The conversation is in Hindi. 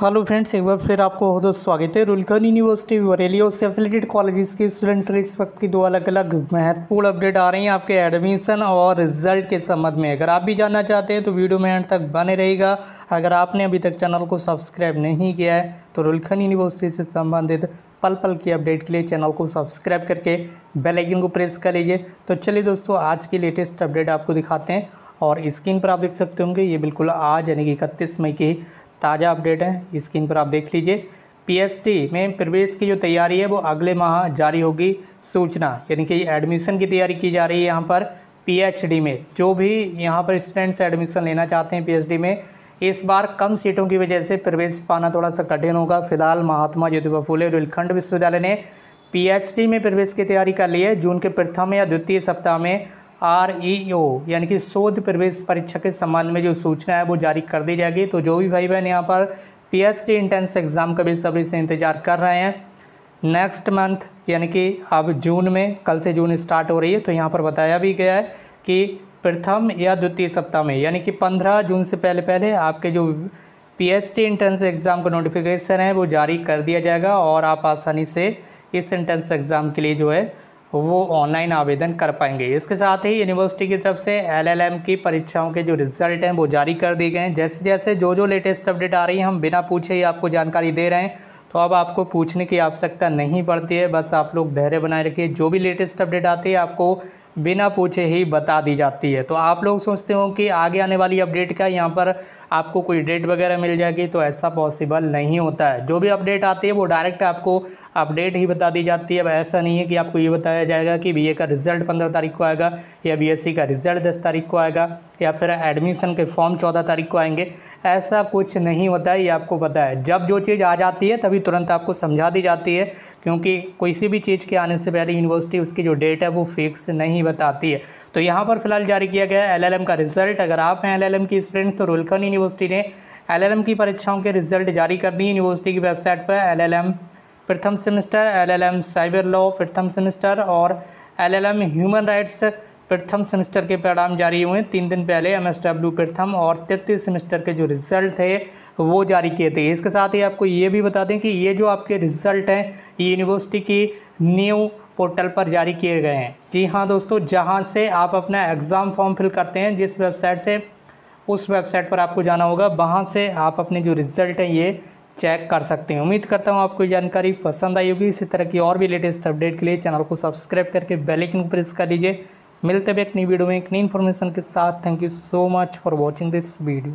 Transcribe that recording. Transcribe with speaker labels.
Speaker 1: हेलो फ्रेंड्स एक बार फिर आपको बहुत बहुत स्वागत है रुलकन यूनिवर्सिटी बरेली और सेफिलेटेड कॉलेजेस के स्टूडेंट्स के इस वक्त की दो अलग अलग महत्वपूर्ण अपडेट आ रही हैं आपके एडमिशन और रिजल्ट के संबंध में अगर आप भी जानना चाहते हैं तो वीडियो में एंड तक बने रहेगा अगर आपने अभी तक चैनल को सब्सक्राइब नहीं किया है तो रुलखन यूनिवर्सिटी से संबंधित पल पल की अपडेट के लिए चैनल को सब्सक्राइब करके बेलाइकिन को प्रेस कर लीजिए तो चलिए दोस्तों आज की लेटेस्ट अपडेट आपको दिखाते हैं और स्क्रीन पर आप देख सकते होंगे ये बिल्कुल आज यानी कि इकतीस मई की ताज़ा अपडेट है स्क्रीन पर आप देख लीजिए पीएचडी में प्रवेश की जो तैयारी है वो अगले माह जारी होगी सूचना यानी कि एडमिशन की तैयारी की जा रही है यहाँ पर पीएचडी में जो भी यहाँ पर स्टूडेंट्स एडमिशन लेना चाहते हैं पीएचडी में इस बार कम सीटों की वजह से प्रवेश पाना थोड़ा सा कठिन होगा फिलहाल महात्मा ज्योतिबा फूले रुलखंड विश्वविद्यालय ने पीएचडी में प्रवेश की तैयारी कर ली है जून के प्रथम या द्वितीय सप्ताह में आर ई ओ यानी कि शोध प्रवेश परीक्षा के संबंध में जो सूचना है वो जारी कर दी जाएगी तो जो भी भाई बहन यहाँ पर P H D entrance exam का भी सभी से इंतज़ार कर रहे हैं नेक्स्ट मंथ यानी कि अब जून में कल से जून स्टार्ट हो रही है तो यहाँ पर बताया भी गया है कि प्रथम या द्वितीय सप्ताह में यानी कि पंद्रह जून से पहले पहले आपके जो P H D entrance exam का नोटिफिकेशन है वो जारी कर दिया जाएगा और आप आसानी से इस एंट्रेंस एग्ज़ाम के लिए जो है वो ऑनलाइन आवेदन कर पाएंगे इसके साथ ही यूनिवर्सिटी की तरफ से एलएलएम की परीक्षाओं के जो रिजल्ट हैं वो जारी कर दिए गए हैं जैसे जैसे जो जो लेटेस्ट अपडेट आ रही है हम बिना पूछे ही आपको जानकारी दे रहे हैं तो अब आपको पूछने की आवश्यकता नहीं पड़ती है बस आप लोग धैर्य बनाए रखिए जो भी लेटेस्ट अपडेट आती है आपको बिना पूछे ही बता दी जाती है तो आप लोग सोचते हो कि आगे आने वाली अपडेट का यहाँ पर आपको कोई डेट वगैरह मिल जाएगी तो ऐसा पॉसिबल नहीं होता है जो भी अपडेट आती है वो डायरेक्ट आपको अपडेट ही बता दी जाती है अब ऐसा नहीं है कि आपको ये बताया जाएगा कि बीए का रिज़ल्ट पंद्रह तारीख को आएगा या बीएससी e का रिज़ल्ट दस तारीख को आएगा या फिर एडमिशन के फॉर्म चौदह तारीख को आएंगे ऐसा कुछ नहीं होता है ये आपको पता है जब जो चीज़ आ जाती है तभी तुरंत आपको समझा दी जाती है क्योंकि किसी भी चीज़ के आने से पहले यूनिवर्सिटी उसकी जो डेट है वो फिक्स नहीं बताती है तो यहाँ पर फिलहाल जारी किया गया है एल का रिजल्ट अगर आप हैं एल की स्टूडेंट तो रोलखन यूनिवर्सिटी ने एल की परीक्षाओं के रिजल्ट जारी कर दिए यूनिवर्सिटी की वेबसाइट पर एल प्रथम सेमेस्टर एल साइबर लॉ प्रथम सेमेस्टर और एल ह्यूमन राइट्स प्रथम सेमेस्टर के परिणाम जारी हुए तीन दिन पहले एम एस डब्ल्यू प्रथम और तृतीय सेमेस्टर के जो रिजल्ट थे वो जारी किए थे इसके साथ ही आपको ये भी बता दें कि ये जो आपके रिज़ल्ट हैं यूनिवर्सिटी की न्यू पोर्टल पर जारी किए गए हैं जी हाँ दोस्तों जहाँ से आप अपना एग्ज़ाम फॉर्म फिल करते हैं जिस वेबसाइट से उस वेबसाइट पर आपको जाना होगा वहाँ से आप अपने जो रिज़ल्ट हैं ये चेक कर सकते हैं उम्मीद करता हूँ आपको जानकारी पसंद आई होगी इसी तरह की और भी लेटेस्ट अपडेट के लिए चैनल को सब्सक्राइब करके बेल आइकन प्रेस कर लीजिए मिलते हैं एक नई वीडियो में एक नई इन्फॉर्मेशन के साथ thank you so much for watching this video